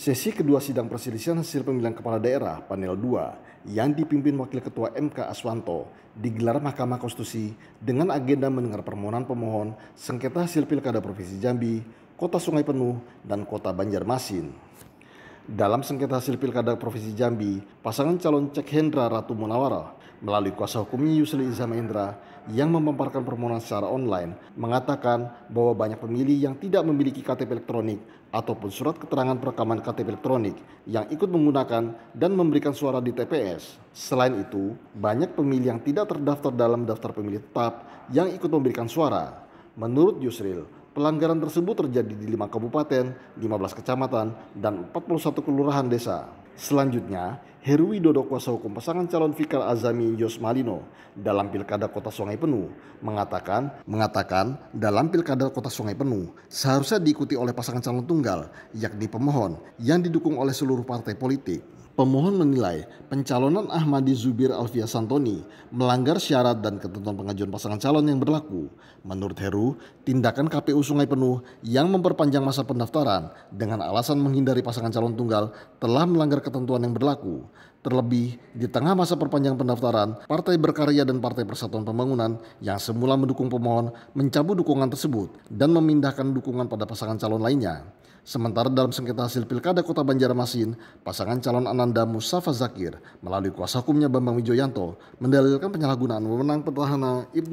Sesi kedua sidang perselisihan hasil pemilihan kepala daerah panel 2 yang dipimpin Wakil Ketua MK Aswanto digelar Mahkamah Konstitusi dengan agenda mendengar permohonan pemohon sengketa hasil pilkada Provinsi Jambi, Kota Sungai Penuh, dan Kota Banjarmasin. Dalam sengketa hasil pilkada Provinsi Jambi, pasangan calon Cek Hendra Ratu Munawara melalui kuasa hukumnya Yusli Iza Indra yang memaparkan permohonan secara online mengatakan bahwa banyak pemilih yang tidak memiliki KTP elektronik ataupun surat keterangan perekaman KTP elektronik yang ikut menggunakan dan memberikan suara di TPS. Selain itu, banyak pemilih yang tidak terdaftar dalam daftar pemilih tetap yang ikut memberikan suara. Menurut Yusril, pelanggaran tersebut terjadi di 5 kabupaten, 15 kecamatan, dan 41 kelurahan desa. Selanjutnya, Heru Widodo kuasa hukum pasangan calon Fikar Azami Malino dalam pilkada Kota Sungai Penuh mengatakan mengatakan dalam pilkada Kota Sungai Penuh seharusnya diikuti oleh pasangan calon tunggal yakni pemohon yang didukung oleh seluruh partai politik pemohon menilai pencalonan Ahmadi Zubir Alvia Santoni melanggar syarat dan ketentuan pengajuan pasangan calon yang berlaku. Menurut Heru, tindakan KPU Sungai Penuh yang memperpanjang masa pendaftaran dengan alasan menghindari pasangan calon tunggal telah melanggar ketentuan yang berlaku. Terlebih, di tengah masa perpanjang pendaftaran, Partai Berkarya dan Partai Persatuan Pembangunan yang semula mendukung pemohon mencabut dukungan tersebut dan memindahkan dukungan pada pasangan calon lainnya. Sementara dalam sengketa hasil pilkada kota Banjarmasin, pasangan calon Ananda Mustafa Zakir melalui kuasa hukumnya Bambang Wijoyanto mendalilkan penyalahgunaan wewenang petahana Ibnu